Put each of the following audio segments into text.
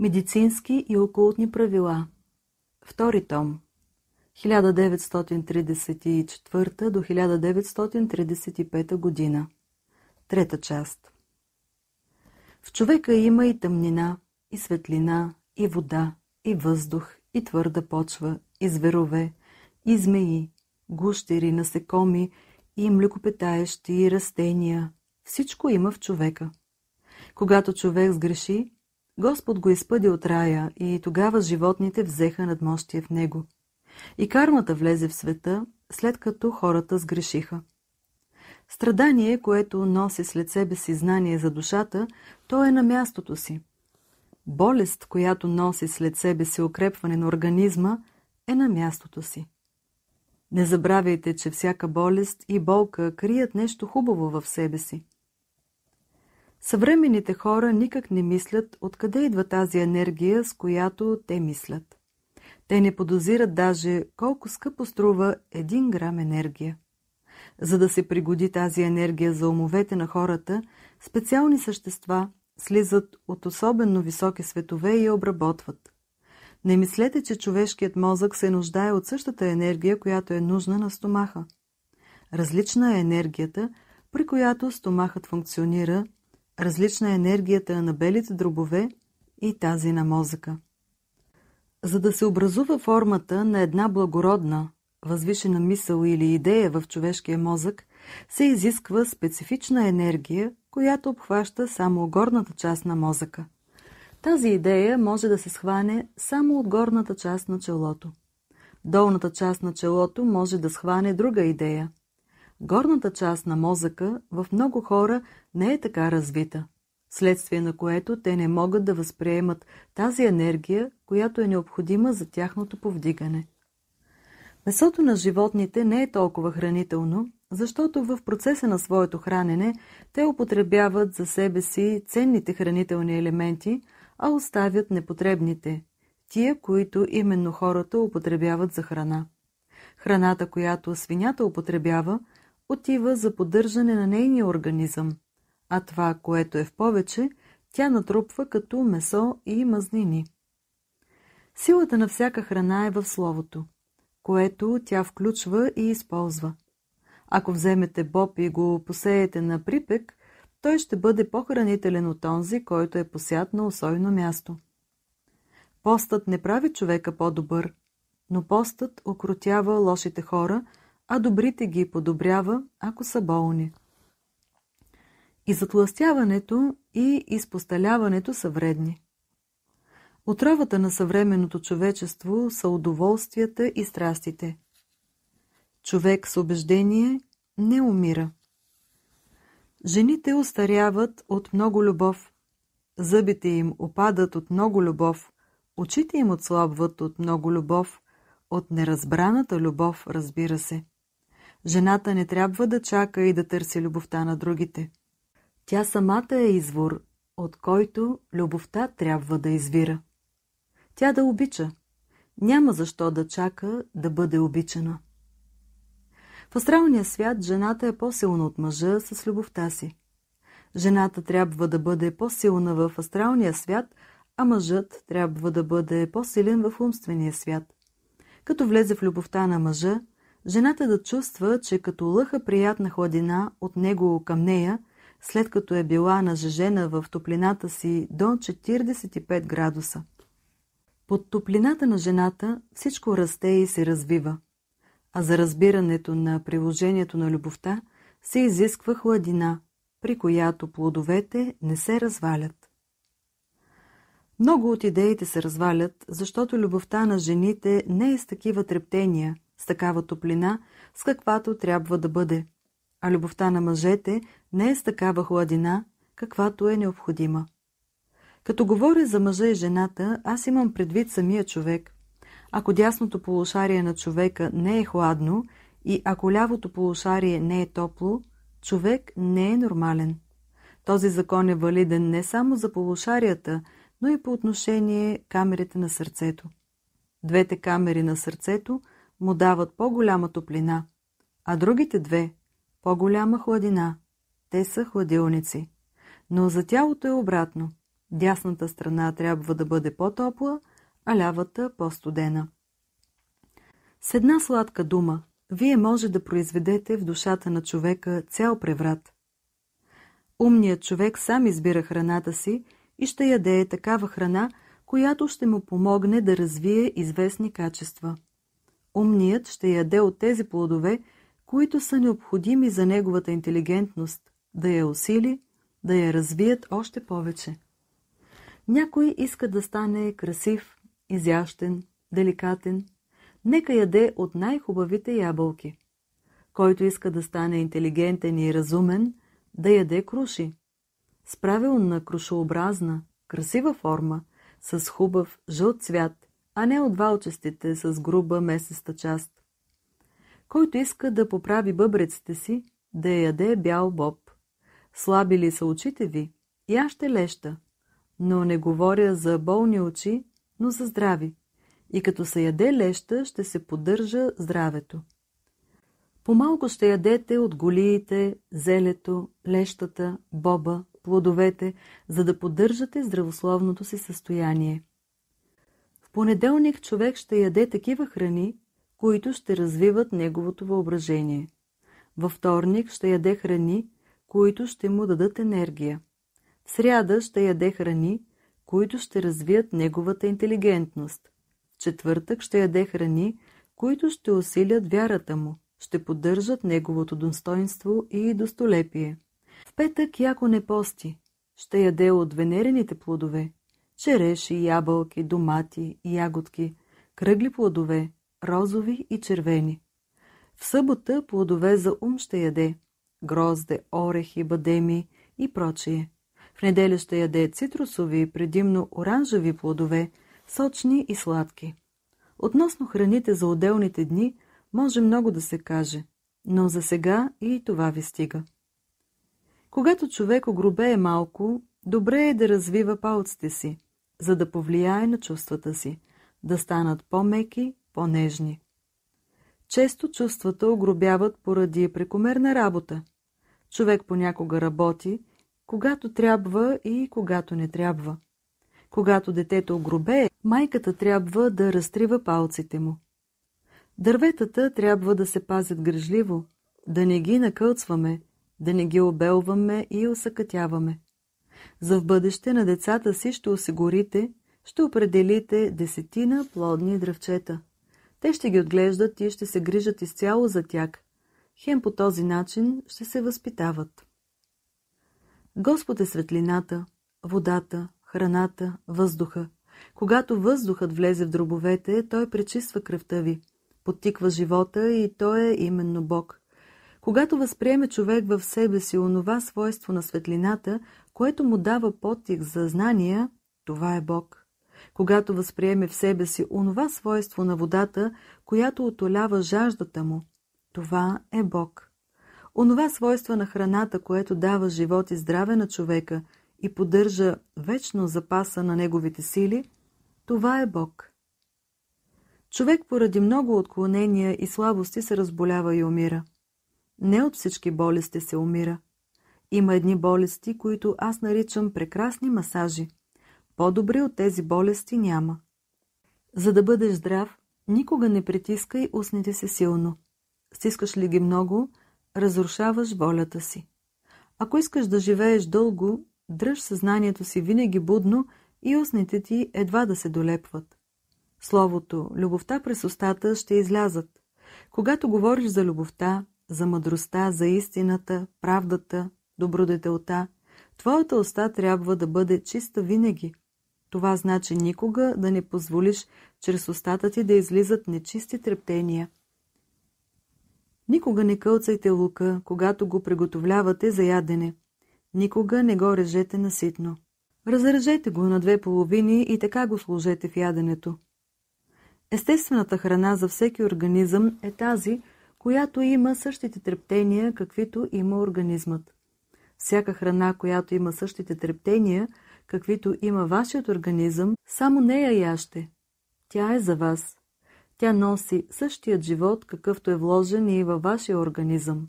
Медицински и окултни правила. Втори том. 1934 до 1935 година. Трета част. В човека има и тъмнина, и светлина, и вода, и въздух, и твърда почва, и зверове, и змеи, гущери, насекоми, и млекопитаещи, и растения. Всичко има в човека. Когато човек сгреши, Господ го изпъди от рая и тогава животните взеха надмощие в него. И кармата влезе в света, след като хората сгрешиха. Страдание, което носи след себе си знание за душата, то е на мястото си. Болест, която носи след себе си укрепване на организма, е на мястото си. Не забравяйте, че всяка болест и болка крият нещо хубаво в себе си. Съвременните хора никак не мислят откъде идва тази енергия, с която те мислят. Те не подозират даже колко скъпо струва един грам енергия. За да се пригоди тази енергия за умовете на хората, специални същества слизат от особено високи светове и я обработват. Не мислете, че човешкият мозък се нуждае от същата енергия, която е нужна на стомаха. Различна е енергията, при която стомахът функционира – Различна е енергията на белите дробове и тази на мозъка. За да се образува формата на една благородна, възвишена мисъл или идея в човешкия мозък, се изисква специфична енергия, която обхваща само горната част на мозъка. Тази идея може да се схване само от горната част на челото. Долната част на челото може да схване друга идея – горната част на мозъка в много хора не е така развита, следствие на което те не могат да възприемат тази енергия, която е необходима за тяхното повдигане. Месото на животните не е толкова хранително, защото в процеса на своето хранене те употребяват за себе си ценните хранителни елементи, а оставят непотребните, тия, които именно хората употребяват за храна. Храната, която свинята употребява, отива за поддържане на нейния организъм, а това, което е в повече, тя натрупва като месо и мазнини. Силата на всяка храна е в словото, което тя включва и използва. Ако вземете боб и го посеете на припек, той ще бъде по-хранителен от онзи, който е посят на особено място. Постът не прави човека по-добър, но постът окротява лошите хора – а добрите ги подобрява, ако са болни. И затластяването и изпосталяването са вредни. Отровата на съвременното човечество са удоволствията и страстите. Човек с убеждение не умира. Жените устаряват от много любов. Зъбите им опадат от много любов. Очите им отслабват от много любов. От неразбраната любов, разбира се. Жената не трябва да чака и да търси любовта на другите. Тя самата е извор, от който любовта трябва да извира. Тя да обича. Няма защо да чака да бъде обичана. В астралния свят жената е по-силна от мъжа с любовта си. Жената трябва да бъде по-силна в астралния свят, а мъжът трябва да бъде по-силен в умствения свят. Като влезе в любовта на мъжа, жената да чувства, че като лъха приятна хладина от него към нея, след като е била нажежена в топлината си до 45 градуса. Под топлината на жената всичко расте и се развива. А за разбирането на приложението на любовта се изисква хладина, при която плодовете не се развалят. Много от идеите се развалят, защото любовта на жените не е с такива трептения – с такава топлина, с каквато трябва да бъде. А любовта на мъжете не е с такава хладина, каквато е необходима. Като говоря за мъжа и жената, аз имам предвид самия човек. Ако дясното полушарие на човека не е хладно и ако лявото полушарие не е топло, човек не е нормален. Този закон е валиден не само за полушарията, но и по отношение камерите на сърцето. Двете камери на сърцето му дават по-голяма топлина, а другите две – по-голяма хладина. Те са хладилници. Но за тялото е обратно. Дясната страна трябва да бъде по-топла, а лявата – по-студена. С една сладка дума вие може да произведете в душата на човека цял преврат. Умният човек сам избира храната си и ще яде такава храна, която ще му помогне да развие известни качества. Умният ще яде от тези плодове, които са необходими за неговата интелигентност, да я усили, да я развият още повече. Някой иска да стане красив, изящен, деликатен. Нека яде от най-хубавите ябълки. Който иска да стане интелигентен и разумен, да яде круши. С правилна крушообразна, красива форма, с хубав жълт цвят – а не от валчестите с груба месеста част. Който иска да поправи бъбреците си, да яде бял боб. Слаби ли са очите ви, и аз ще леща. Но не говоря за болни очи, но за здрави. И като се яде леща, ще се поддържа здравето. Помалко ще ядете от голиите, зелето, лещата, боба, плодовете, за да поддържате здравословното си състояние. В понеделник човек ще яде такива храни, които ще развиват неговото въображение. Във вторник ще яде храни, които ще му дадат енергия. В сряда ще яде храни, които ще развият неговата интелигентност. В четвъртък ще яде храни, които ще усилят вярата му, ще поддържат неговото достоинство и достолепие. В петък яко не пости, ще яде от венерените плодове, череши, ябълки, домати, ягодки, кръгли плодове, розови и червени. В събота плодове за ум ще яде, грозде, орехи, бадеми и прочие. В неделя ще яде цитрусови, предимно оранжеви плодове, сочни и сладки. Относно храните за отделните дни може много да се каже, но за сега и това ви стига. Когато човек огробее малко, добре е да развива палците си за да повлияе на чувствата си, да станат по-меки, по-нежни. Често чувствата огробяват поради прекомерна работа. Човек понякога работи, когато трябва и когато не трябва. Когато детето огробее, майката трябва да разтрива палците му. Дърветата трябва да се пазят грижливо, да не ги накълцваме, да не ги обелваме и осъкътяваме. За в бъдеще на децата си ще осигурите, ще определите десетина плодни дръвчета. Те ще ги отглеждат и ще се грижат изцяло за тях. Хем по този начин ще се възпитават. Господ е светлината, водата, храната, въздуха. Когато въздухът влезе в дробовете, той пречиства кръвта ви, подтиква живота и той е именно Бог. Когато възприеме човек в себе си онова свойство на светлината, което му дава потих за знания, това е Бог. Когато възприеме в себе си онова свойство на водата, която отолява жаждата му, това е Бог. Онова свойство на храната, което дава живот и здраве на човека и поддържа вечно запаса на неговите сили, това е Бог. Човек поради много отклонения и слабости се разболява и умира. Не от всички болести се умира – има едни болести, които аз наричам прекрасни масажи. По-добри от тези болести няма. За да бъдеш здрав, никога не притискай устните си силно. Стискаш ли ги много, разрушаваш волята си. Ако искаш да живееш дълго, дръж съзнанието си винаги будно и устните ти едва да се долепват. Словото, любовта през устата ще излязат. Когато говориш за любовта, за мъдростта, за истината, правдата, добродетелта, твоята уста трябва да бъде чиста винаги. Това значи никога да не позволиш чрез устата ти да излизат нечисти трептения. Никога не кълцайте лука, когато го приготовлявате за ядене. Никога не го режете наситно. Разрежете го на две половини и така го сложете в яденето. Естествената храна за всеки организъм е тази, която има същите трептения, каквито има организмът. Всяка храна, която има същите трептения, каквито има вашият организъм, само нея яще. Тя е за вас. Тя носи същият живот, какъвто е вложен и във вашия организъм.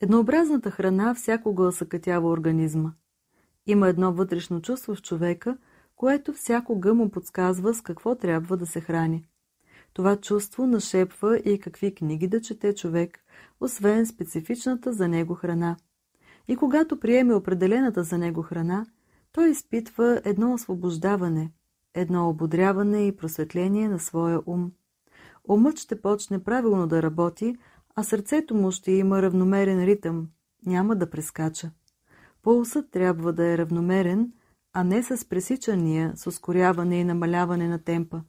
Еднообразната храна всякога съкътява организма. Има едно вътрешно чувство в човека, което всякога му подсказва с какво трябва да се храни. Това чувство нашепва и какви книги да чете човек, освен специфичната за него храна – и когато приеме определената за него храна, той изпитва едно освобождаване, едно ободряване и просветление на своя ум. Умът ще почне правилно да работи, а сърцето му ще има равномерен ритъм, няма да прескача. Пулсът трябва да е равномерен, а не с пресичания, с ускоряване и намаляване на темпа.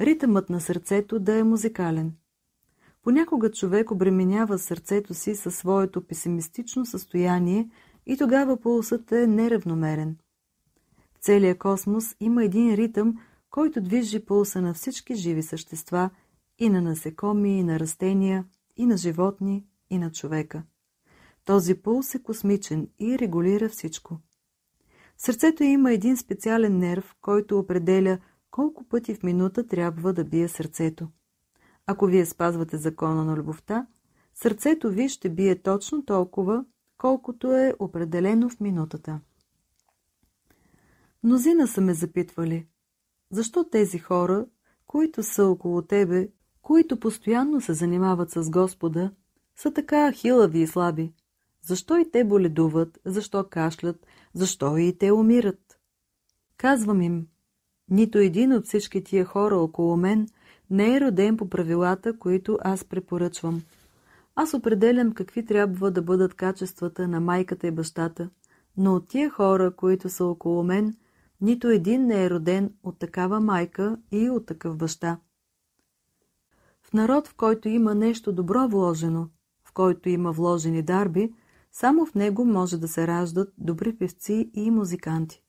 Ритъмът на сърцето да е музикален. Понякога човек обременява сърцето си със своето песимистично състояние и тогава пулсът е неравномерен. В целия космос има един ритъм, който движи пулса на всички живи същества и на насекоми, и на растения, и на животни, и на човека. Този пулс е космичен и регулира всичко. В сърцето има един специален нерв, който определя колко пъти в минута трябва да бие сърцето. Ако вие спазвате закона на любовта, сърцето ви ще бие точно толкова, колкото е определено в минутата. Мнозина са ме запитвали, защо тези хора, които са около тебе, които постоянно се занимават с Господа, са така хилави и слаби? Защо и те боледуват, защо кашлят, защо и те умират? Казвам им, нито един от всички тия хора около мен – не е роден по правилата, които аз препоръчвам. Аз определям какви трябва да бъдат качествата на майката и бащата, но от тия хора, които са около мен, нито един не е роден от такава майка и от такъв баща. В народ, в който има нещо добро вложено, в който има вложени дарби, само в него може да се раждат добри певци и музиканти.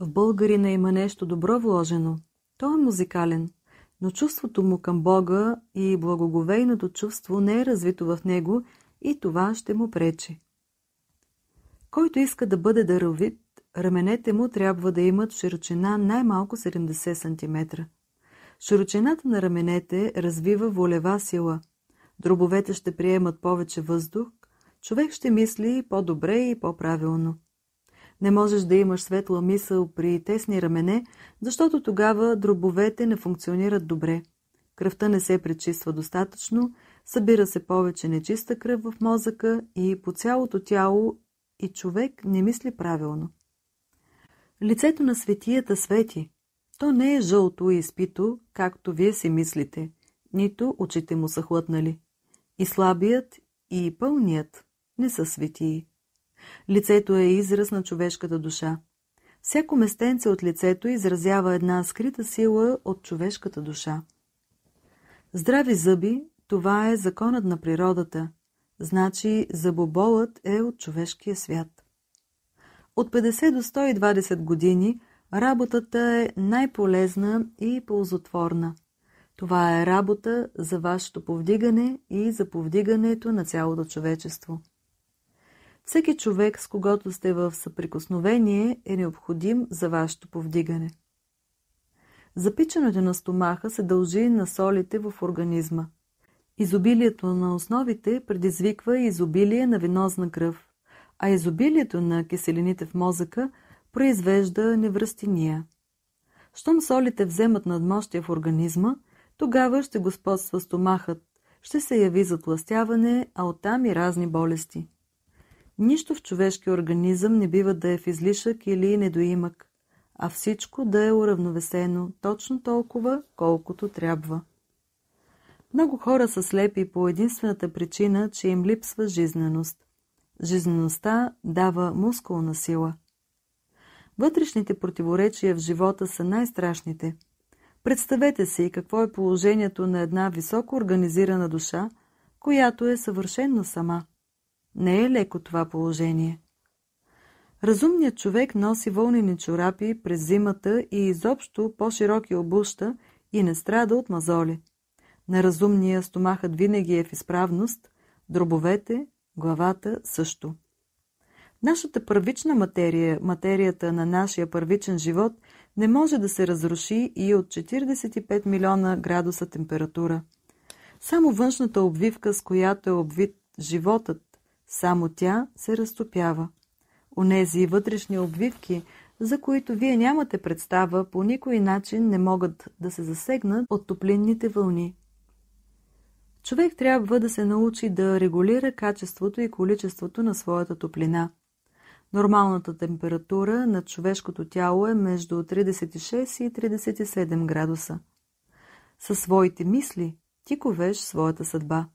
В българина има нещо добро вложено. Той е музикален – но чувството му към Бога и благоговейното чувство не е развито в него и това ще му пречи. Който иска да бъде даровит, раменете му трябва да имат широчина най-малко 70 см. Широчината на раменете развива волева сила. Дробовете ще приемат повече въздух, човек ще мисли по-добре и по-правилно. Не можеш да имаш светла мисъл при тесни рамене, защото тогава дробовете не функционират добре. Кръвта не се пречиства достатъчно, събира се повече нечиста кръв в мозъка и по цялото тяло и човек не мисли правилно. Лицето на светията свети. То не е жълто и изпито, както вие си мислите, нито очите му са хлътнали. И слабият, и пълният не са светии. Лицето е израз на човешката душа. Всяко местенце от лицето изразява една скрита сила от човешката душа. Здрави зъби – това е законът на природата, значи зъбоболът е от човешкия свят. От 50 до 120 години работата е най-полезна и ползотворна. Това е работа за вашето повдигане и за повдигането на цялото човечество. Всеки човек, с когото сте в съприкосновение, е необходим за вашето повдигане. Запичането на стомаха се дължи на солите в организма. Изобилието на основите предизвиква изобилие на венозна кръв, а изобилието на киселините в мозъка произвежда невръстиния. Щом солите вземат надмощие в организма, тогава ще господства стомахът, ще се яви затластяване, а оттам и разни болести. Нищо в човешкия организъм не бива да е в излишък или недоимък, а всичко да е уравновесено точно толкова, колкото трябва. Много хора са слепи по единствената причина, че им липсва жизненост. Жизнеността дава мускулна сила. Вътрешните противоречия в живота са най-страшните. Представете си какво е положението на една високо организирана душа, която е съвършенно сама – не е леко това положение. Разумният човек носи вълнени чорапи през зимата и изобщо по-широки обуща и не страда от мазоли. На разумния стомахът винаги е в изправност, дробовете, главата също. Нашата първична материя, материята на нашия първичен живот, не може да се разруши и от 45 милиона градуса температура. Само външната обвивка, с която е обвит животът, само тя се разтопява. Онези вътрешни обвивки, за които вие нямате представа, по никой начин не могат да се засегнат от топлинните вълни. Човек трябва да се научи да регулира качеството и количеството на своята топлина. Нормалната температура на човешкото тяло е между 36 и 37 градуса. Със своите мисли ти ковеш своята съдба.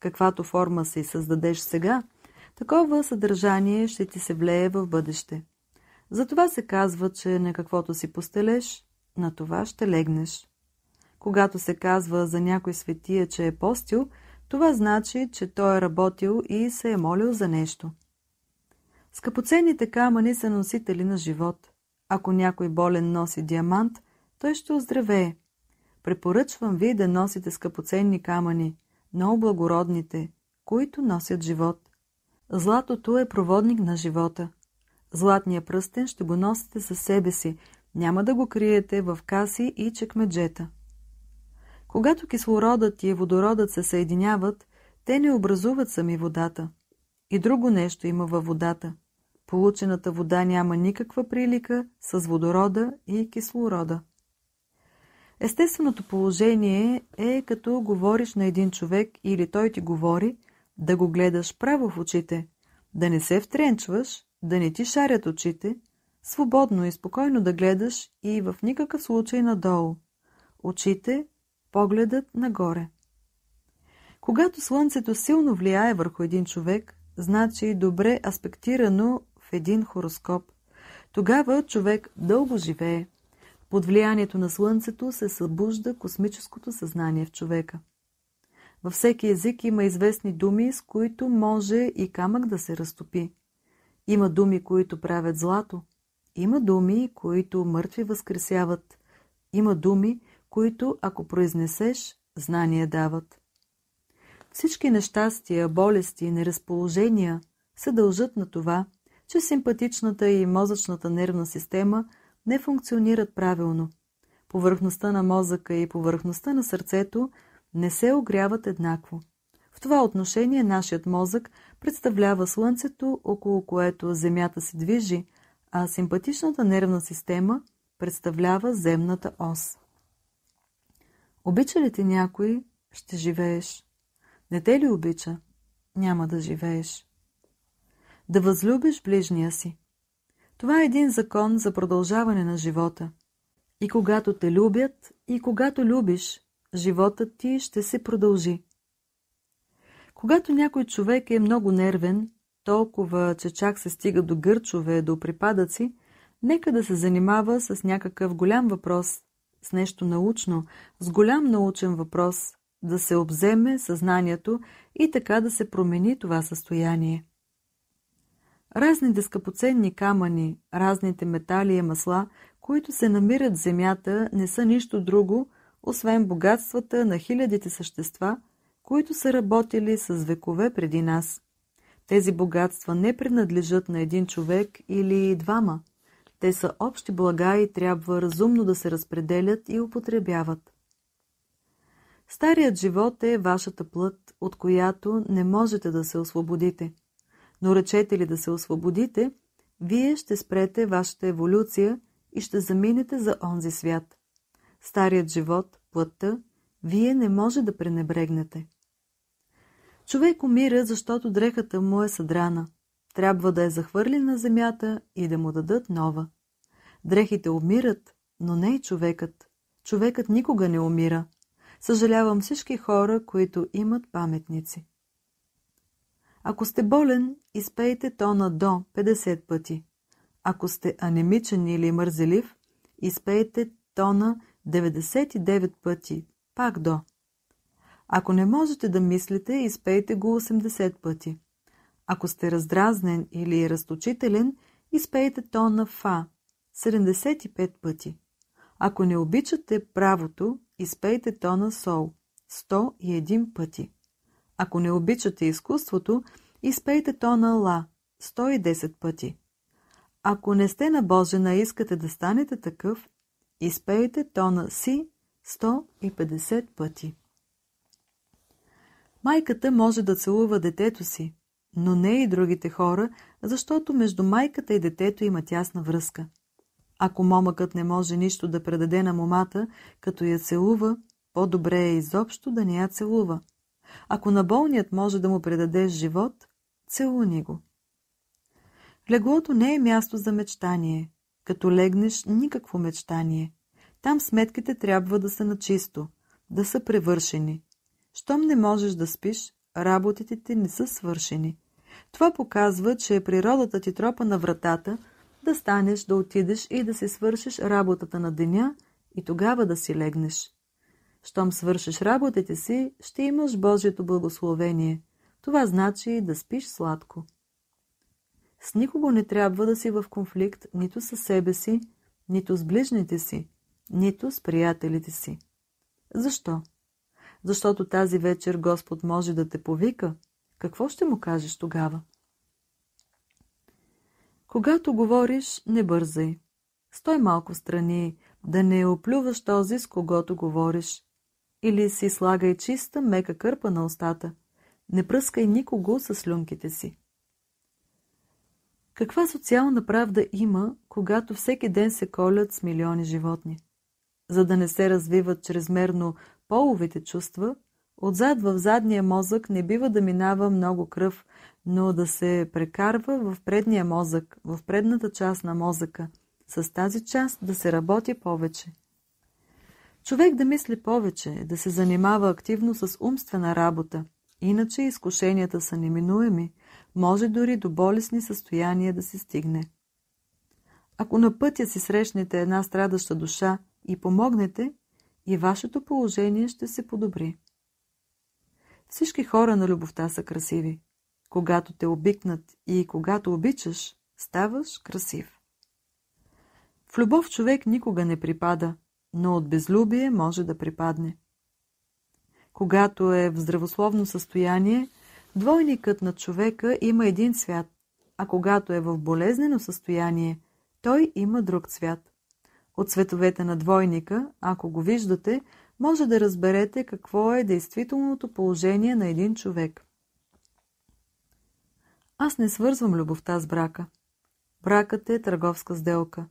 Каквато форма си създадеш сега – Такова съдържание ще ти се влее в бъдеще. Затова се казва, че на каквото си постелеш, на това ще легнеш. Когато се казва за някой светия, че е постил, това значи, че той е работил и се е молил за нещо. Скъпоценните камъни са носители на живот. Ако някой болен носи диамант, той ще оздравее. Препоръчвам ви да носите скъпоценни камъни, но благородните, които носят живот. Златото е проводник на живота. Златния пръстен ще го носите със себе си, няма да го криете в каси и чекмеджета. Когато кислородът и водородът се съединяват, те не образуват сами водата. И друго нещо има във водата. Получената вода няма никаква прилика с водорода и кислорода. Естественото положение е, е като говориш на един човек или той ти говори – да го гледаш право в очите, да не се втренчваш, да не ти шарят очите, свободно и спокойно да гледаш и в никакъв случай надолу. Очите, погледът нагоре. Когато слънцето силно влияе върху един човек, значи добре аспектирано в един хороскоп. Тогава човек дълго живее. Под влиянието на слънцето се събужда космическото съзнание в човека. Във всеки език има известни думи, с които може и камък да се разтопи. Има думи, които правят злато. Има думи, които мъртви възкресяват. Има думи, които, ако произнесеш, знание дават. Всички нещастия, болести и неразположения се дължат на това, че симпатичната и мозъчната нервна система не функционират правилно. Повърхността на мозъка и повърхността на сърцето – не се огряват еднакво. В това отношение нашият мозък представлява Слънцето, около което Земята се движи, а симпатичната нервна система представлява земната ос. Обича ли ти някой, ще живееш. Не те ли обича, няма да живееш. Да възлюбиш ближния си. Това е един закон за продължаване на живота. И когато те любят, и когато любиш, животът ти ще се продължи. Когато някой човек е много нервен, толкова, че чак се стига до гърчове, до припадъци, нека да се занимава с някакъв голям въпрос, с нещо научно, с голям научен въпрос, да се обземе съзнанието и така да се промени това състояние. Разните скъпоценни камъни, разните метали и масла, които се намират в земята, не са нищо друго, освен богатствата на хилядите същества, които са работили с векове преди нас. Тези богатства не принадлежат на един човек или двама. Те са общи блага и трябва разумно да се разпределят и употребяват. Старият живот е вашата плът, от която не можете да се освободите. Но речете ли да се освободите, вие ще спрете вашата еволюция и ще заминете за онзи свят старият живот, плътта, вие не може да пренебрегнете. Човек умира, защото дрехата му е съдрана. Трябва да е захвърли на земята и да му дадат нова. Дрехите умират, но не и човекът. Човекът никога не умира. Съжалявам всички хора, които имат паметници. Ако сте болен, изпейте тона до 50 пъти. Ако сте анемичен или мързелив, изпейте тона 99 пъти, пак до. Ако не можете да мислите, изпейте го 80 пъти. Ако сте раздразнен или разточителен, изпейте то на фа 75 пъти. Ако не обичате правото, изпейте то на сол 101 пъти. Ако не обичате изкуството, изпейте то на ла 110 пъти. Ако не сте на Божена и искате да станете такъв, Изпейте тона си 150 пъти. Майката може да целува детето си, но не и другите хора, защото между майката и детето има тясна връзка. Ако момъкът не може нищо да предаде на момата, като я целува, по-добре е изобщо да не я целува. Ако на болният може да му предадеш живот, целуни го. Леглото не е място за мечтание. Като легнеш, никакво мечтание. Там сметките трябва да са начисто, да са превършени. Щом не можеш да спиш, работите ти не са свършени. Това показва, че природата ти тропа на вратата да станеш, да отидеш и да си свършиш работата на деня и тогава да си легнеш. Щом свършиш работите си, ще имаш Божието благословение. Това значи да спиш сладко. С никого не трябва да си в конфликт нито със себе си, нито с ближните си, нито с приятелите си. Защо? Защото тази вечер Господ може да те повика. Какво ще му кажеш тогава? Когато говориш, не бързай. Стой малко страни, да не оплюваш този, с когото говориш. Или си слагай чиста, мека кърпа на устата. Не пръскай никого с слюнките си. Каква социална правда има, когато всеки ден се колят с милиони животни? За да не се развиват чрезмерно половите чувства, отзад в задния мозък не бива да минава много кръв, но да се прекарва в предния мозък, в предната част на мозъка, с тази част да се работи повече. Човек да мисли повече, да се занимава активно с умствена работа, иначе изкушенията са неминуеми, може дори до болесни състояния да се стигне. Ако на пътя си срещнете една страдаща душа и помогнете, и вашето положение ще се подобри. Всички хора на любовта са красиви. Когато те обикнат и когато обичаш, ставаш красив. В любов човек никога не припада, но от безлюбие може да припадне. Когато е в здравословно състояние, Двойникът на човека има един свят, а когато е в болезнено състояние, той има друг свят. От световете на двойника, ако го виждате, може да разберете какво е действителното положение на един човек. Аз не свързвам любовта с брака. Бракът е търговска сделка,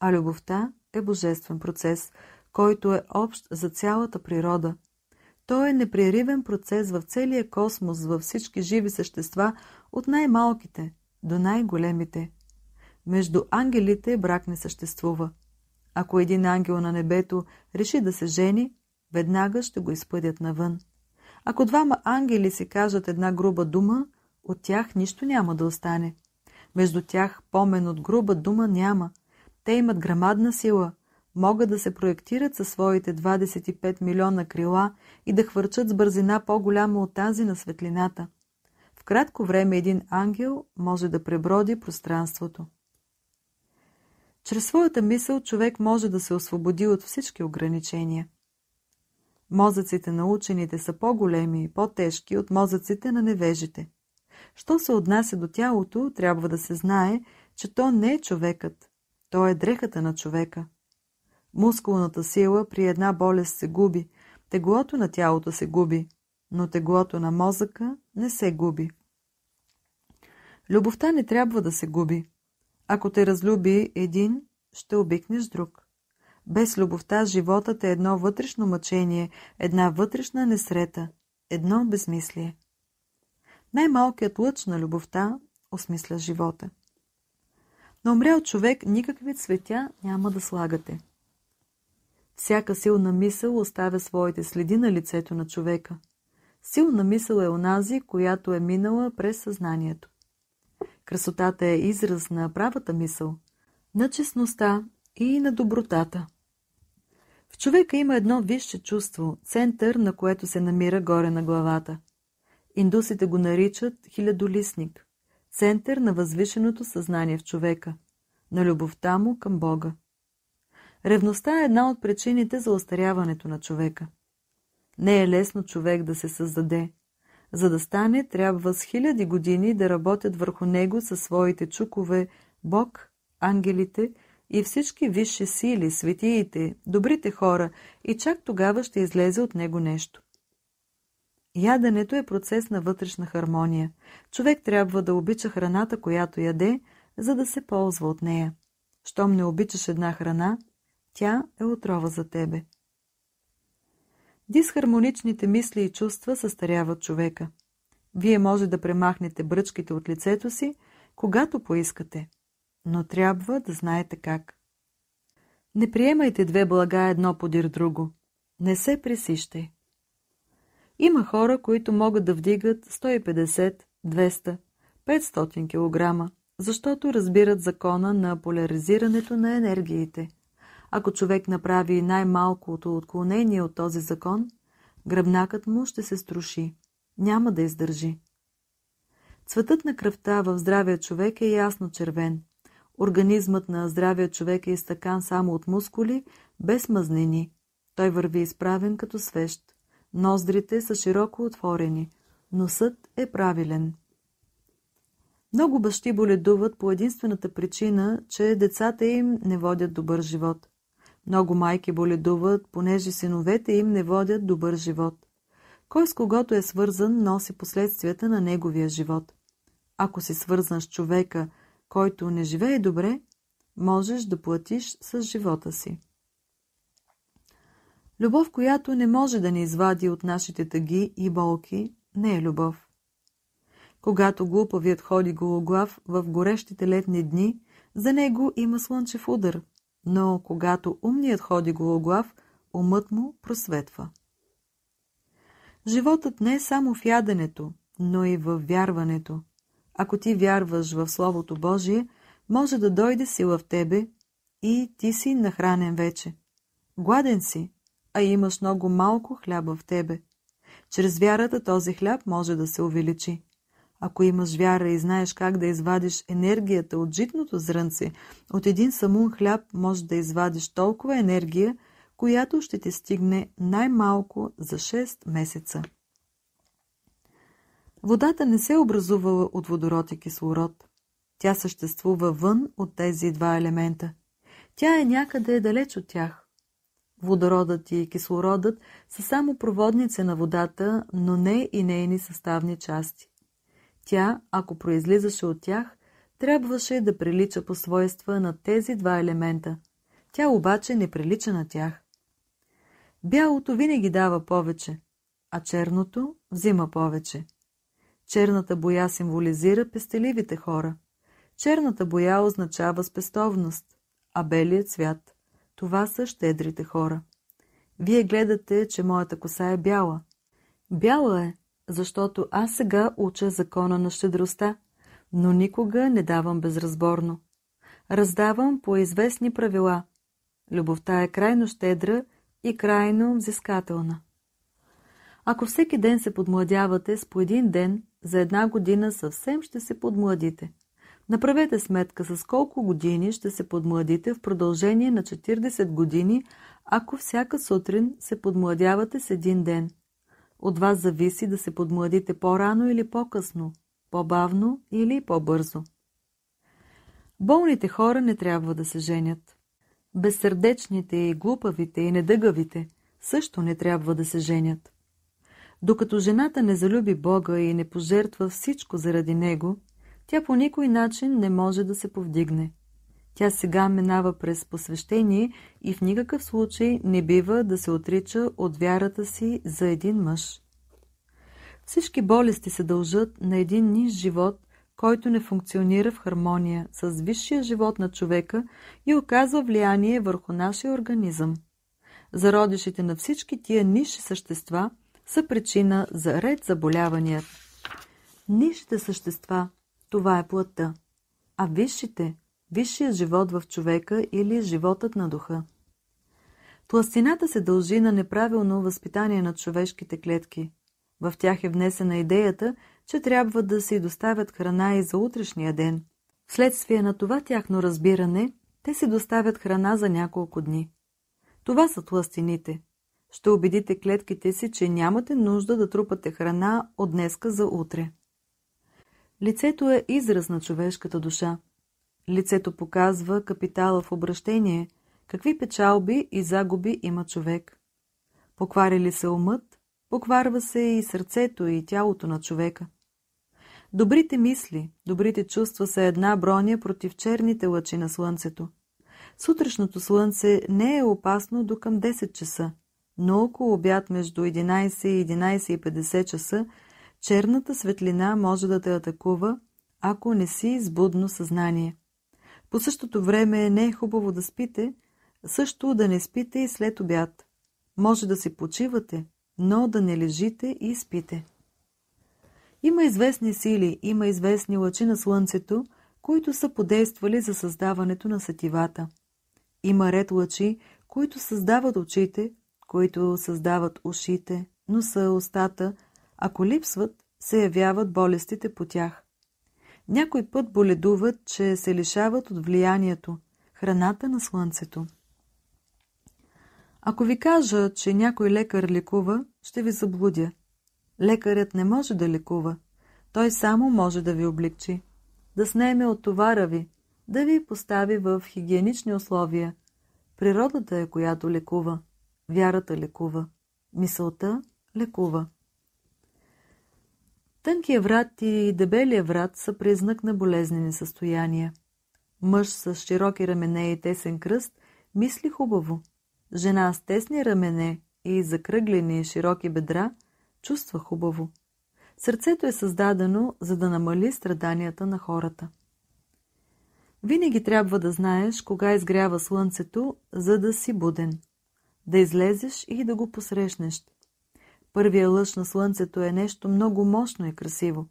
а любовта е божествен процес, който е общ за цялата природа – той е непреривен процес в целия космос, във всички живи същества, от най-малките до най-големите. Между ангелите брак не съществува. Ако един ангел на небето реши да се жени, веднага ще го изпъдят навън. Ако двама ангели си кажат една груба дума, от тях нищо няма да остане. Между тях помен от груба дума няма. Те имат грамадна сила – могат да се проектират със своите 25 милиона крила и да хвърчат с бързина по-голяма от тази на светлината. В кратко време един ангел може да преброди пространството. Чрез своята мисъл човек може да се освободи от всички ограничения. Мозъците на учените са по-големи и по-тежки от мозъците на невежите. Що се отнася до тялото, трябва да се знае, че то не е човекът. То е дрехата на човека. Мускулната сила при една болест се губи, теглото на тялото се губи, но теглото на мозъка не се губи. Любовта не трябва да се губи. Ако те разлюби един, ще обикнеш друг. Без любовта животът е едно вътрешно мъчение, една вътрешна несрета, едно безмислие. Най-малкият лъч на любовта осмисля живота. На умрял човек никакви цветя няма да слагате. Всяка силна мисъл оставя своите следи на лицето на човека. Силна мисъл е онази, която е минала през съзнанието. Красотата е израз на правата мисъл, на честността и на добротата. В човека има едно висше чувство, център на което се намира горе на главата. Индусите го наричат хилядолисник, център на възвишеното съзнание в човека, на любовта му към Бога. Ревността е една от причините за остаряването на човека. Не е лесно човек да се създаде. За да стане, трябва с хиляди години да работят върху него със своите чукове Бог, ангелите и всички висши сили, светиите, добрите хора и чак тогава ще излезе от него нещо. Яденето е процес на вътрешна хармония. Човек трябва да обича храната, която яде, за да се ползва от нея. Щом не обичаш една храна, тя е отрова за тебе. Дисхармоничните мисли и чувства състаряват човека. Вие може да премахнете бръчките от лицето си, когато поискате, но трябва да знаете как. Не приемайте две блага едно подир друго. Не се пресищай. Има хора, които могат да вдигат 150, 200, 500 кг, защото разбират закона на поляризирането на енергиите – ако човек направи най-малкото отклонение от този закон, гръбнакът му ще се струши, няма да издържи. Цветът на кръвта в здравия човек е ясно червен. Организмът на здравия човек е изтъкан само от мускули, без мазнини. Той върви изправен като свещ. Ноздрите са широко отворени. Носът е правилен. Много бащи боледуват по единствената причина, че децата им не водят добър живот. Много майки боледуват, понеже синовете им не водят добър живот. Кой с когото е свързан, носи последствията на неговия живот. Ако си свързан с човека, който не живее добре, можеш да платиш с живота си. Любов, която не може да ни извади от нашите тъги и болки, не е любов. Когато глупавият ходи гологлав в горещите летни дни, за него има слънчев удар – но когато умният ходи гологлав, умът му просветва. Животът не е само в яденето, но и в вярването. Ако ти вярваш в Словото Божие, може да дойде сила в тебе и ти си нахранен вече. Гладен си, а имаш много малко хляба в тебе. Чрез вярата този хляб може да се увеличи. Ако имаш вяра и знаеш как да извадиш енергията от житното зрънце, от един самун хляб можеш да извадиш толкова енергия, която ще ти стигне най-малко за 6 месеца. Водата не се образувала от водород и кислород. Тя съществува вън от тези два елемента. Тя е някъде далеч от тях. Водородът и кислородът са само проводници на водата, но не и нейни съставни части. Тя, ако произлизаше от тях, трябваше да прилича по свойства на тези два елемента. Тя обаче не прилича на тях. Бялото винаги дава повече, а черното взима повече. Черната боя символизира пестеливите хора. Черната боя означава спестовност, а белият цвят. Това са щедрите хора. Вие гледате, че моята коса е бяла. Бяла е, защото аз сега уча закона на щедростта, но никога не давам безразборно. Раздавам по известни правила. Любовта е крайно щедра и крайно взискателна. Ако всеки ден се подмладявате с по един ден, за една година съвсем ще се подмладите. Направете сметка с колко години ще се подмладите в продължение на 40 години, ако всяка сутрин се подмладявате с един ден – от вас зависи да се подмладите по-рано или по-късно, по-бавно или по-бързо. Болните хора не трябва да се женят. Безсърдечните и глупавите и недъгавите също не трябва да се женят. Докато жената не залюби Бога и не пожертва всичко заради Него, тя по никой начин не може да се повдигне. Тя сега минава през посвещение и в никакъв случай не бива да се отрича от вярата си за един мъж. Всички болести се дължат на един ниш живот, който не функционира в хармония с висшия живот на човека и оказва влияние върху нашия организъм. Зародишите на всички тия ниши същества са причина за ред заболявания. Нишите същества – това е плътта, а висшите висшият живот в човека или животът на духа. Тластината се дължи на неправилно възпитание на човешките клетки. В тях е внесена идеята, че трябва да си доставят храна и за утрешния ден. Вследствие на това тяхно разбиране, те си доставят храна за няколко дни. Това са тластините. Ще убедите клетките си, че нямате нужда да трупате храна от днеска за утре. Лицето е израз на човешката душа. Лицето показва капитала в обращение, какви печалби и загуби има човек. Покваря ли се умът, покварва се и сърцето и тялото на човека. Добрите мисли, добрите чувства са една броня против черните лъчи на слънцето. Сутрешното слънце не е опасно до към 10 часа, но около обяд между 11 и 11 и 50 часа черната светлина може да те атакува, ако не си избудно съзнание. По същото време не е хубаво да спите, също да не спите и след обяд. Може да се почивате, но да не лежите и спите. Има известни сили, има известни лъчи на Слънцето, които са подействали за създаването на сетивата. Има ред лъчи, които създават очите, които създават ушите, носа, устата. Ако липсват, се явяват болестите по тях. Някой път боледуват, че се лишават от влиянието, храната на слънцето. Ако ви кажа, че някой лекар лекува, ще ви заблудя. Лекарят не може да лекува. Той само може да ви облегчи, да снеме от товара ви, да ви постави в хигиенични условия. Природата е която лекува, вярата лекува, мисълта лекува. Тънкия врат и дебелия врат са признак на болезнени състояния. Мъж с широки рамене и тесен кръст мисли хубаво. Жена с тесни рамене и закръглени широки бедра чувства хубаво. Сърцето е създадено, за да намали страданията на хората. Винаги трябва да знаеш кога изгрява слънцето, за да си буден. Да излезеш и да го посрещнеш. Първия лъж на слънцето е нещо много мощно и красиво.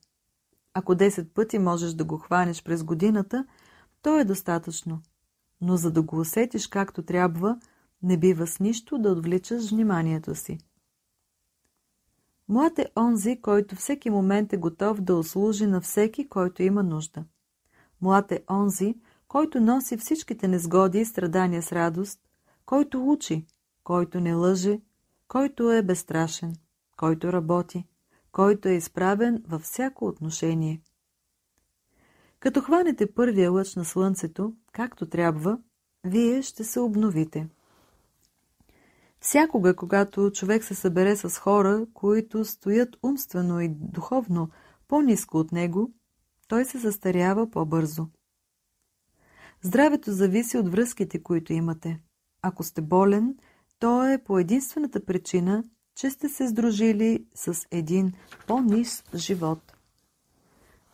Ако 10 пъти можеш да го хванеш през годината, то е достатъчно. Но за да го усетиш както трябва, не бива с нищо да отвличаш вниманието си. Млад е онзи, който всеки момент е готов да услужи на всеки, който има нужда. Млад е онзи, който носи всичките незгоди и страдания с радост, който учи, който не лъже, който е безстрашен който работи, който е изправен във всяко отношение. Като хванете първия лъч на слънцето, както трябва, вие ще се обновите. Всякога, когато човек се събере с хора, които стоят умствено и духовно по-низко от него, той се застарява по-бързо. Здравето зависи от връзките, които имате. Ако сте болен, то е по единствената причина, че сте се сдружили с един по-низ живот.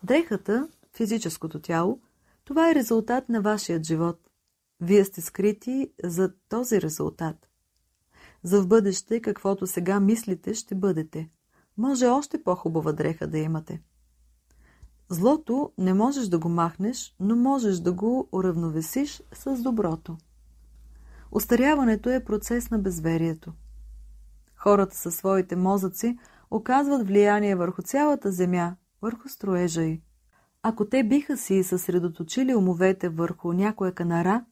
Дрехата, физическото тяло, това е резултат на вашият живот. Вие сте скрити за този резултат. За в бъдеще, каквото сега мислите, ще бъдете. Може още по-хубава дреха да имате. Злото не можеш да го махнеш, но можеш да го уравновесиш с доброто. Остаряването е процес на безверието. Хората със своите мозъци оказват влияние върху цялата земя, върху строежа й. Ако те биха си съсредоточили умовете върху някоя канара,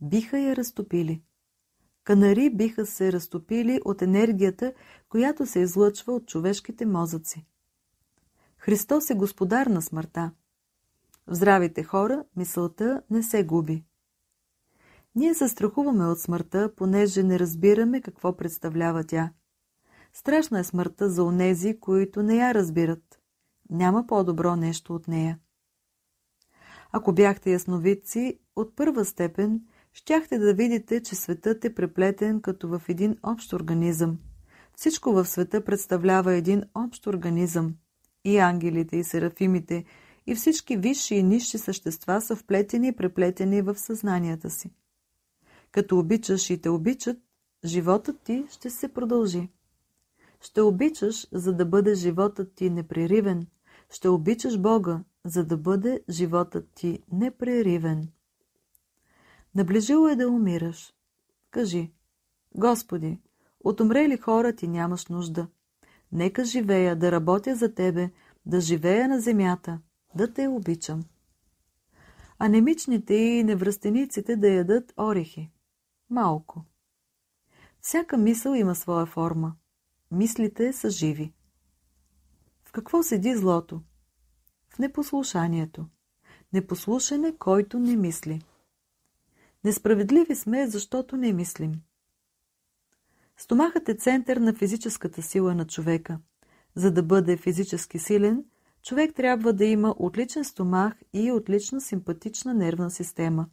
биха я разтопили. Канари биха се разтопили от енергията, която се излъчва от човешките мозъци. Христос е господар на смъртта. В здравите хора мисълта не се губи. Ние се страхуваме от смъртта, понеже не разбираме какво представлява тя. Страшна е смъртта за онези, които не я разбират. Няма по-добро нещо от нея. Ако бяхте ясновидци, от първа степен щяхте да видите, че светът е преплетен като в един общ организъм. Всичко в света представлява един общ организъм. И ангелите, и серафимите, и всички висши и нищи същества са вплетени и преплетени в съзнанията си. Като обичаш и те обичат, животът ти ще се продължи. Ще обичаш, за да бъде животът ти непреривен. Ще обичаш Бога, за да бъде животът ти непреривен. Наближило е да умираш. Кажи, Господи, от умрели хора ти нямаш нужда. Нека живея да работя за Тебе, да живея на земята, да Те обичам. А немичните и невръстениците да ядат орехи. Малко. Всяка мисъл има своя форма. Мислите са живи. В какво седи злото? В непослушанието. Непослушане, който не мисли. Несправедливи сме, защото не мислим. Стомахът е център на физическата сила на човека. За да бъде физически силен, човек трябва да има отличен стомах и отлична симпатична нервна система.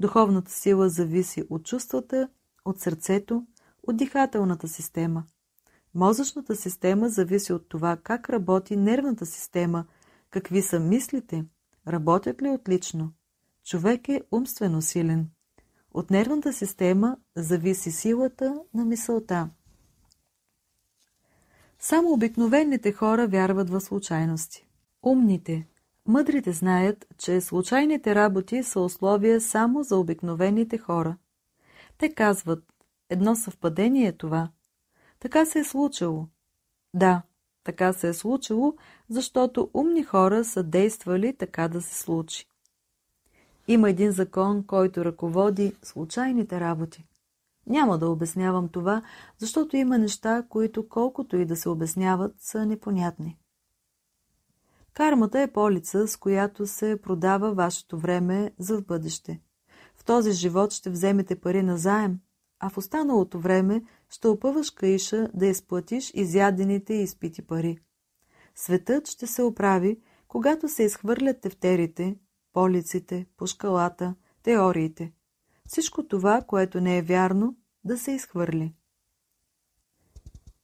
Духовната сила зависи от чувствата, от сърцето, от дихателната система – Мозъчната система зависи от това как работи нервната система, какви са мислите, работят ли отлично. Човек е умствено силен. От нервната система зависи силата на мисълта. Само обикновените хора вярват в случайности. Умните, мъдрите знаят, че случайните работи са условия само за обикновените хора. Те казват, едно съвпадение е това – така се е случило. Да, така се е случило, защото умни хора са действали така да се случи. Има един закон, който ръководи случайните работи. Няма да обяснявам това, защото има неща, които колкото и да се обясняват, са непонятни. Кармата е полица, с която се продава вашето време за в бъдеще. В този живот ще вземете пари на заем, а в останалото време ще опъваш каиша да изплатиш изядените и изпити пари. Светът ще се оправи, когато се изхвърлят тефтерите, полиците, пушкалата, теориите. Всичко това, което не е вярно, да се изхвърли.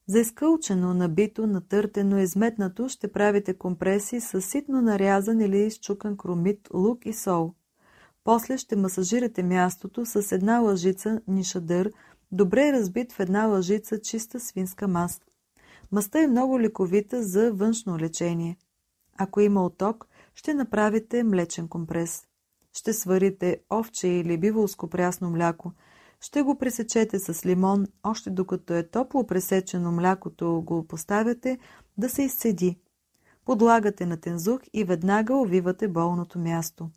За изкълчено, набито, натъртено, изметнато ще правите компреси с ситно нарязан или изчукан кромит, лук и сол. После ще масажирате мястото с една лъжица нишадър, добре разбит в една лъжица чиста свинска маст. Маста е много лековита за външно лечение. Ако има оток, ще направите млечен компрес. Ще сварите овче или биволско прясно мляко. Ще го пресечете с лимон, още докато е топло пресечено млякото го поставяте да се изцеди. Подлагате на тензух и веднага увивате болното място.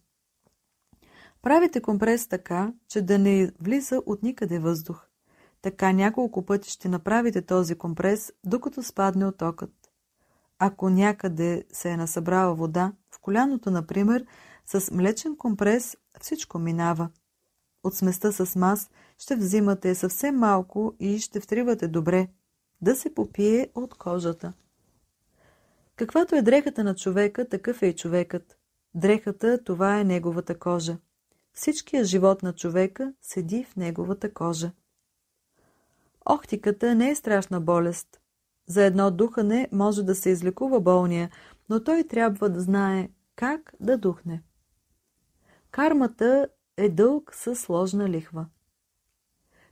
Правите компрес така, че да не влиза от никъде въздух. Така няколко пъти ще направите този компрес, докато спадне отокът. Ако някъде се е насъбрала вода, в коляното, например, с млечен компрес всичко минава. От сместа с мас ще взимате съвсем малко и ще втривате добре, да се попие от кожата. Каквато е дрехата на човека, такъв е и човекът. Дрехата – това е неговата кожа. Всичкият живот на човека седи в неговата кожа. Охтиката не е страшна болест. За едно духане може да се излекува болния, но той трябва да знае как да духне. Кармата е дълг със сложна лихва.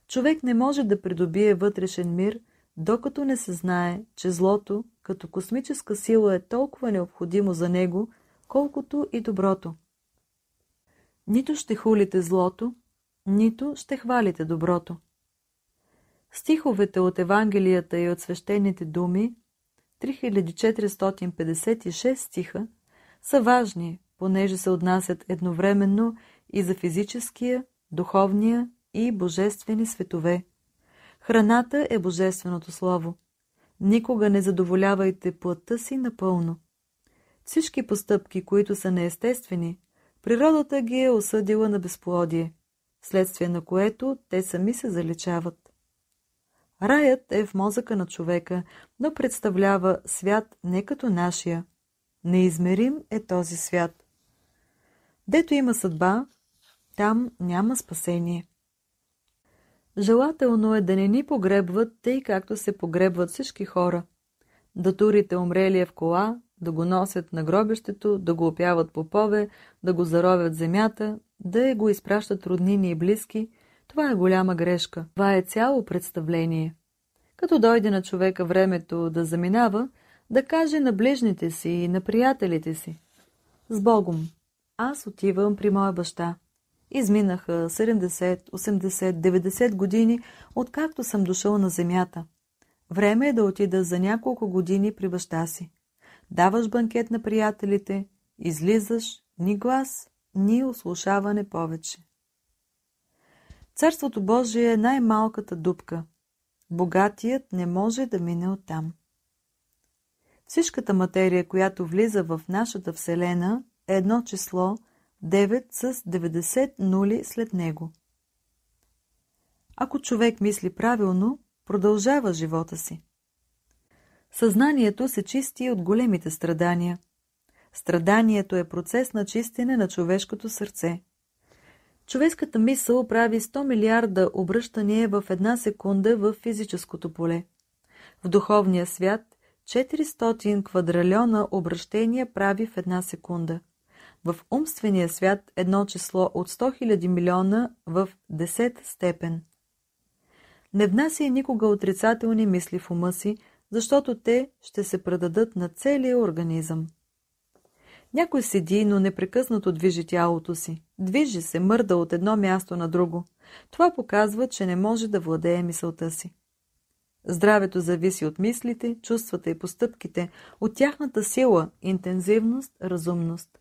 Човек не може да придобие вътрешен мир, докато не се знае, че злото, като космическа сила, е толкова необходимо за него, колкото и доброто. Нито ще хулите злото, нито ще хвалите доброто. Стиховете от Евангелията и от свещените думи, 3456 стиха, са важни, понеже се отнасят едновременно и за физическия, духовния и божествени светове. Храната е божественото слово. Никога не задоволявайте плътта си напълно. Всички постъпки, които са неестествени, природата ги е осъдила на безплодие, следствие на което те сами се заличават. Раят е в мозъка на човека, но представлява свят не като нашия. Неизмерим е този свят. Дето има съдба, там няма спасение. Желателно е да не ни погребват, тъй както се погребват всички хора. Да турите умрелия в кола, да го носят на гробището, да го опяват попове, да го заровят земята, да го изпращат роднини и близки – това е голяма грешка. Това е цяло представление. Като дойде на човека времето да заминава, да каже на ближните си и на приятелите си. С Богом, аз отивам при моя баща. Изминаха 70, 80, 90 години, откакто съм дошъл на земята. Време е да отида за няколко години при баща си. Даваш банкет на приятелите, излизаш, ни глас, ни ослушаване повече. Царството Божие е най-малката дупка. Богатият не може да мине оттам. Всичката материя, която влиза в нашата Вселена, е едно число 9 с 90 нули след него. Ако човек мисли правилно, продължава живота си. Съзнанието се чисти от големите страдания. Страданието е процес на чистене на човешкото сърце – Човешката мисъл прави 100 милиарда обръщания в една секунда в физическото поле. В духовния свят 400 квадралиона обращения прави в една секунда. В умствения свят едно число от 100 000 милиона в 10 степен. Не внася никога отрицателни мисли в ума си, защото те ще се предадат на целия организъм. Някой седи, но непрекъснато движи тялото си. Движи се, мърда от едно място на друго. Това показва, че не може да владее мисълта си. Здравето зависи от мислите, чувствата и постъпките, от тяхната сила, интензивност, разумност.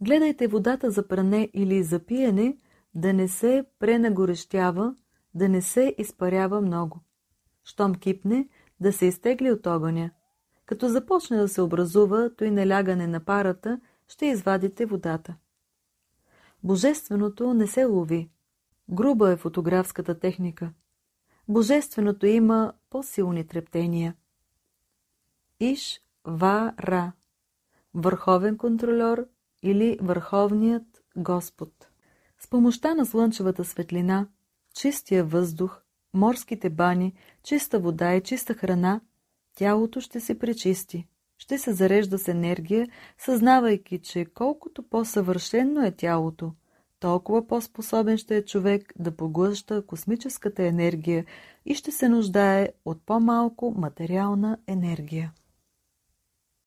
Гледайте водата за пране или за пиене да не се пренагорещява, да не се изпарява много. Щом кипне, да се изтегли от огъня. Като започне да се образува, той налягане на парата, ще извадите водата. Божественото не се лови. Груба е фотографската техника. Божественото има по-силни трептения. Иш Ва Ра Върховен контролер или Върховният Господ. С помощта на слънчевата светлина, чистия въздух, морските бани, чиста вода и чиста храна – Тялото ще се пречисти, ще се зарежда с енергия, съзнавайки, че колкото по-съвършенно е тялото, толкова по-способен ще е човек да поглъща космическата енергия и ще се нуждае от по-малко материална енергия.